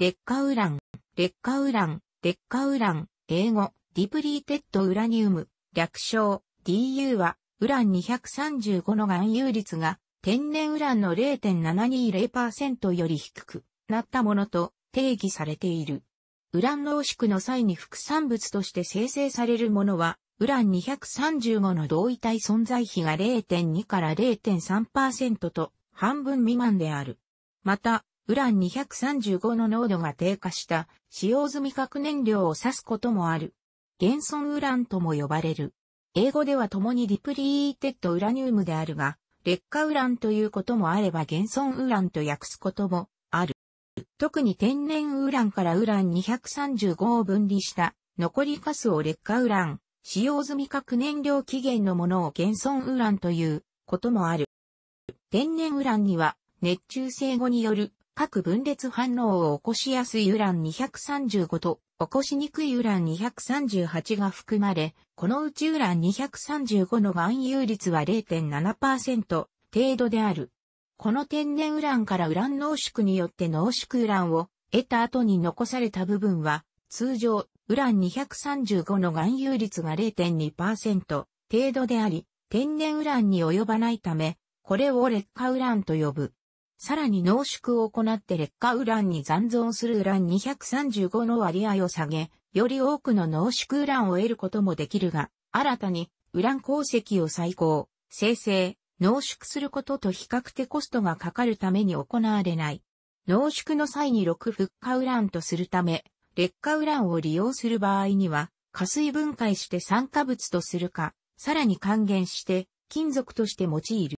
劣化ウラン、劣化ウラン、劣化ウラン、英語、ディプリーテッドウラニウム、略称、DU は、ウラン235の含有率が、天然ウランの0.720%より低くなったものと定義されている。ウラン濃縮の際に副産物として生成されるものは、ウラン235の同位体存在比が0.2から0.3%と半分未満である。また、ウラン235の濃度が低下した使用済み核燃料を指すこともある。原損ウランとも呼ばれる。英語では共にディプリーテッドウラニウムであるが、劣化ウランということもあれば原損ウランと訳すこともある。特に天然ウランからウラン235を分離した残りカスを劣化ウラン、使用済み核燃料期限のものを原損ウランということもある。天然ウランには熱中性後による各分裂反応を起こしやすいウラン235と起こしにくいウラン238が含まれ、このうちウラン235の含有率は0.7%程度である。この天然ウランからウラン濃縮によって濃縮ウランを得た後に残された部分は、通常、ウラン235の含有率が0.2%程度であり、天然ウランに及ばないため、これを劣化ウランと呼ぶ。さらに濃縮を行って劣化ウランに残存するウラン235の割合を下げ、より多くの濃縮ウランを得ることもできるが、新たにウラン鉱石を再興、生成、濃縮することと比較的コストがかかるために行われない。濃縮の際に6復化ウランとするため、劣化ウランを利用する場合には、加水分解して酸化物とするか、さらに還元して金属として用いる。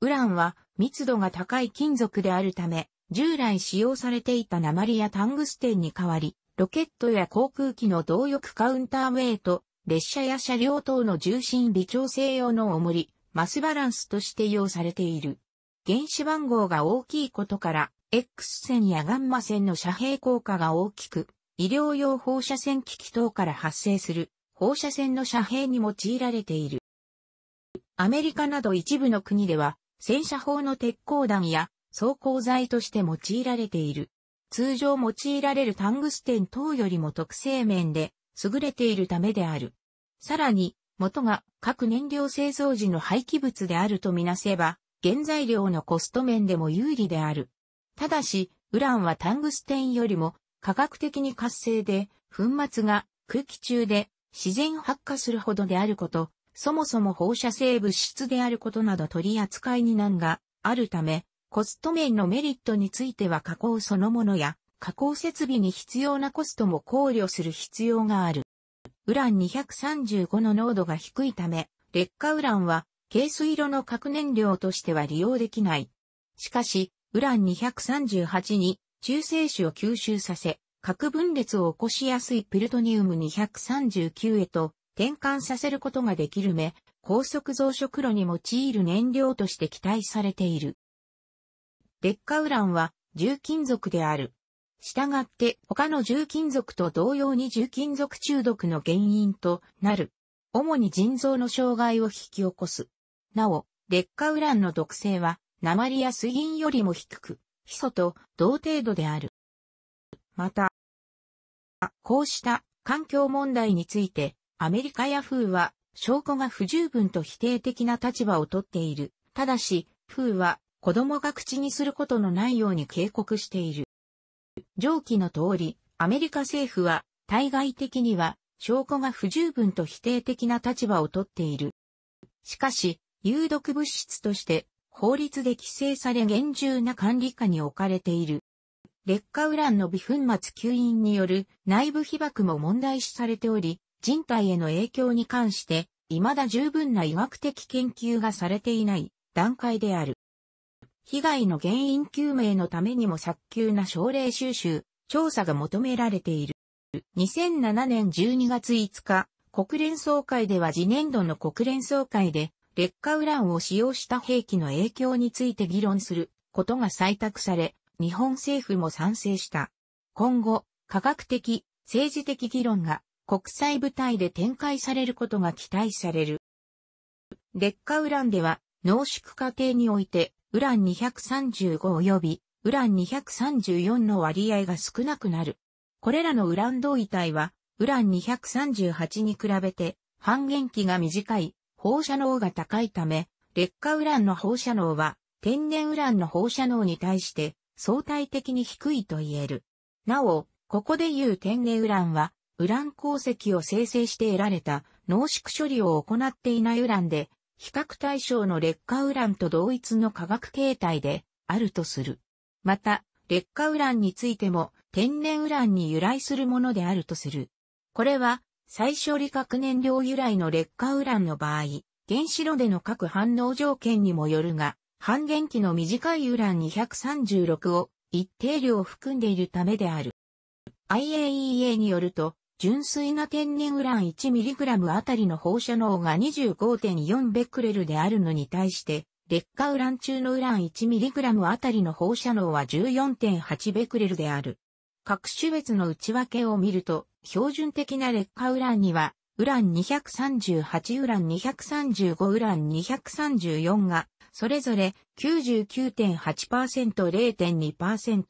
ウランは密度が高い金属であるため、従来使用されていた鉛やタングステンに代わり、ロケットや航空機の動力カウンターウェイト、列車や車両等の重心微調整用の重り、マスバランスとして用されている。原子番号が大きいことから、X 線やガンマ線の遮蔽効果が大きく、医療用放射線機器等から発生する放射線の遮蔽に用いられている。アメリカなど一部の国では、戦車砲の鉄鋼弾や装甲材として用いられている。通常用いられるタングステン等よりも特性面で優れているためである。さらに、元が各燃料製造時の廃棄物であるとみなせば、原材料のコスト面でも有利である。ただし、ウランはタングステンよりも科学的に活性で、粉末が空気中で自然発火するほどであること、そもそも放射性物質であることなど取り扱いに難があるため、コスト面のメリットについては加工そのものや加工設備に必要なコストも考慮する必要がある。ウラン235の濃度が低いため、劣化ウランは、ケース色の核燃料としては利用できない。しかし、ウラン238に中性子を吸収させ、核分裂を起こしやすいプルトニウム239へと転換させることができる目、高速増殖炉に用いる燃料として期待されている。劣化ウランは重金属である。したがって他の重金属と同様に重金属中毒の原因となる。主に腎臓の障害を引き起こす。なお、劣化ウランの毒性は鉛や水銀よりも低く、ヒ素と同程度である。また、こうした環境問題についてアメリカやフーは、証拠が不十分と否定的な立場をとっている。ただし、フーは、子供が口にすることのないように警告している。上記の通り、アメリカ政府は、対外的には、証拠が不十分と否定的な立場をとっている。しかし、有毒物質として、法律で規制され厳重な管理下に置かれている。劣化ウランの微粉末吸引による内部被曝も問題視されており、人体への影響に関して、未だ十分な医学的研究がされていない段階である。被害の原因究明のためにも早急な症例収集、調査が求められている。2007年12月5日、国連総会では次年度の国連総会で、劣化ウランを使用した兵器の影響について議論することが採択され、日本政府も賛成した。今後、科学的、政治的議論が国際舞台で展開されることが期待される。劣化ウランでは濃縮過程においてウラン235及びウラン234の割合が少なくなる。これらのウラン同位体はウラン238に比べて半減期が短い放射能が高いため劣化ウランの放射能は天然ウランの放射能に対して相対的に低いと言える。なお、ここで言う天然ウランはウラン鉱石を生成して得られた濃縮処理を行っていないウランで、比較対象の劣化ウランと同一の化学形態であるとする。また、劣化ウランについても天然ウランに由来するものであるとする。これは、再処理核燃料由来の劣化ウランの場合、原子炉での各反応条件にもよるが、半減期の短いウラン236を一定量含んでいるためである。IAEA によると、純粋な天然ウラン 1mg あたりの放射能が25.4ベクレルであるのに対して、劣化ウラン中のウラン 1mg あたりの放射能は14.8ベクレルである。各種別の内訳を見ると、標準的な劣化ウランには、ウラン238、ウラン235、ウラン234が、それぞれ99.8%、0.2%、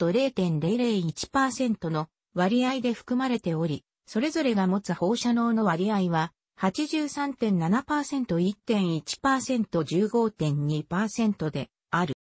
0.001%の割合で含まれており、それぞれが持つ放射能の割合は、83.7%、1.1%、15.2%である。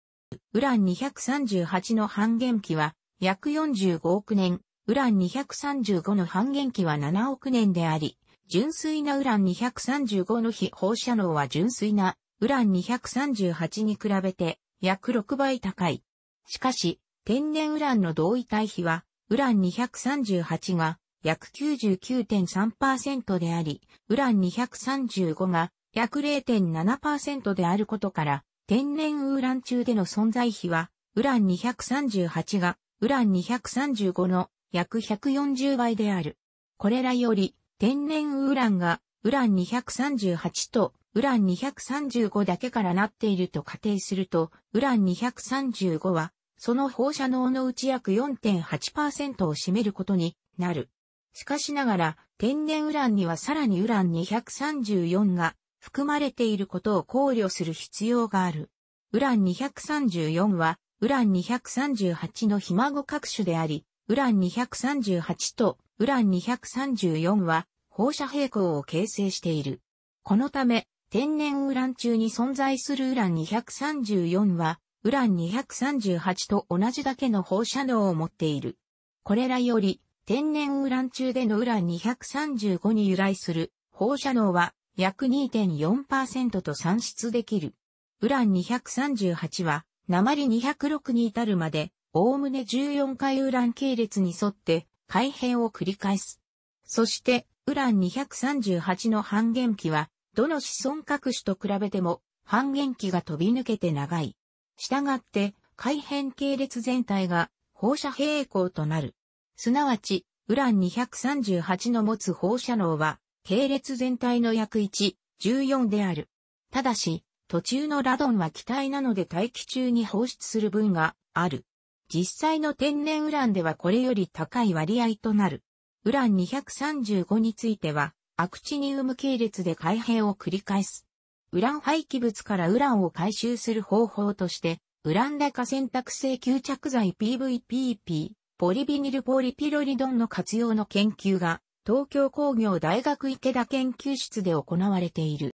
ウラン238の半減期は約45億年、ウラン235の半減期は7億年であり、純粋なウラン235の非放射能は純粋なウラン238に比べて約6倍高い。しかし、天然ウランの同位体比は、ウラン238が約99.3%であり、ウラン235が約0.7%であることから、天然ウーラン中での存在比は、ウラン238がウラン235の約140倍である。これらより、天然ウーランがウラン238とウラン235だけからなっていると仮定すると、ウラン235は、その放射能のうち約4.8%を占めることになる。しかしながら、天然ウランにはさらにウラン234が含まれていることを考慮する必要がある。ウラン234は、ウラン238のひ孫各種であり、ウラン238とウラン234は放射平行を形成している。このため、天然ウラン中に存在するウラン234は、ウラン238と同じだけの放射能を持っている。これらより、天然ウラン中でのウラン235に由来する放射能は約2.4%と算出できる。ウラン238は鉛206に至るまで、おおむね14回ウラン系列に沿って改変を繰り返す。そして、ウラン238の半減期は、どの子孫各種と比べても半減期が飛び抜けて長い。したがって、改変系列全体が放射平行となる。すなわち、ウラン238の持つ放射能は、系列全体の約1、14である。ただし、途中のラドンは気体なので大気中に放出する分がある。実際の天然ウランではこれより高い割合となる。ウラン235については、アクチニウム系列で開閉を繰り返す。ウラン廃棄物からウランを回収する方法として、ウラン高選択性吸着剤 PVPP ポリビニルポリピロリドンの活用の研究が、東京工業大学池田研究室で行われている。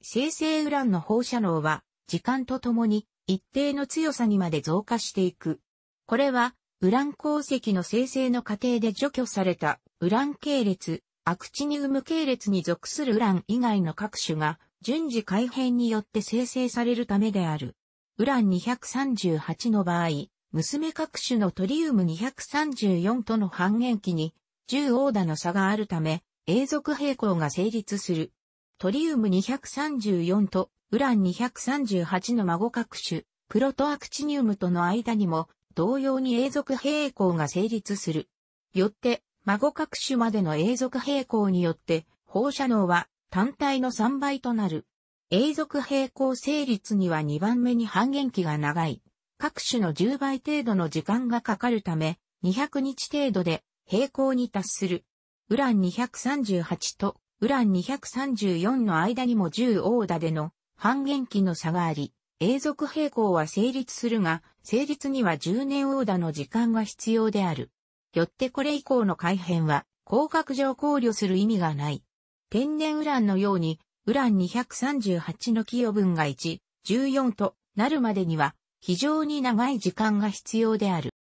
生成ウランの放射能は、時間とともに一定の強さにまで増加していく。これは、ウラン鉱石の生成の過程で除去されたウラン系列、アクチニウム系列に属するウラン以外の各種が順次改変によって生成されるためである。ウラン238の場合、娘各種のトリウム234との半減期に、10オーダの差があるため、永続平行が成立する。トリウム234とウラン238の孫各種、プロトアクチニウムとの間にも、同様に永続平行が成立する。よって、孫各種までの永続平行によって、放射能は単体の3倍となる。永続平行成立には2番目に半減期が長い。各種の10倍程度の時間がかかるため、200日程度で平行に達する。ウラン238とウラン234の間にも10オーダでの半減期の差があり、永続平行は成立するが、成立には10年オーダの時間が必要である。よってこれ以降の改変は、広角上考慮する意味がない。天然ウランのように、ウラン238の寄与分が1、14となるまでには、非常に長い時間が必要である。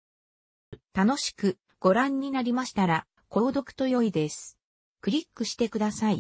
楽しくご覧になりましたら、購読と良いです。クリックしてください。